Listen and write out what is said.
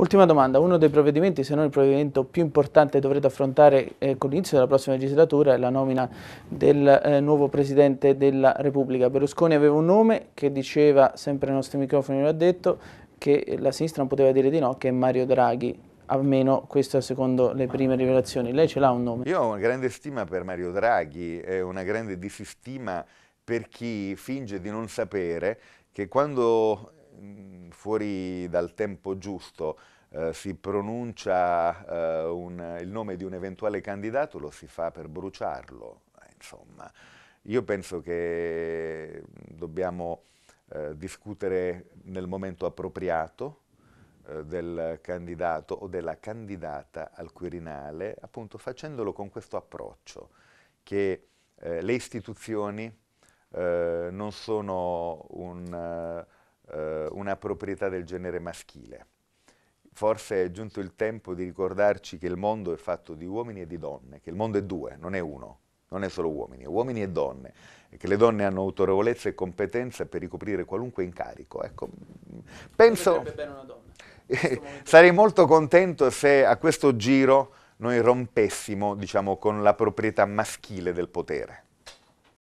Ultima domanda, uno dei provvedimenti, se non il provvedimento più importante che dovrete affrontare eh, con l'inizio della prossima legislatura è la nomina del eh, nuovo Presidente della Repubblica. Berlusconi aveva un nome che diceva, sempre ai nostri microfoni lo ha detto, che la sinistra non poteva dire di no, che è Mario Draghi, almeno questo secondo le prime rivelazioni. Lei ce l'ha un nome? Io ho una grande stima per Mario Draghi, una grande disistima per chi finge di non sapere che quando Mm, fuori dal tempo giusto eh, si pronuncia eh, un, il nome di un eventuale candidato, lo si fa per bruciarlo. Eh, insomma, io penso che dobbiamo eh, discutere nel momento appropriato eh, del candidato o della candidata al Quirinale, appunto facendolo con questo approccio che eh, le istituzioni non sono un eh, una proprietà del genere maschile. Forse è giunto il tempo di ricordarci che il mondo è fatto di uomini e di donne, che il mondo è due, non è uno, non è solo uomini, è uomini e donne, e che le donne hanno autorevolezza e competenza per ricoprire qualunque incarico. Ecco, mm, penso... Eh, sarei molto contento se a questo giro noi rompessimo diciamo, con la proprietà maschile del potere.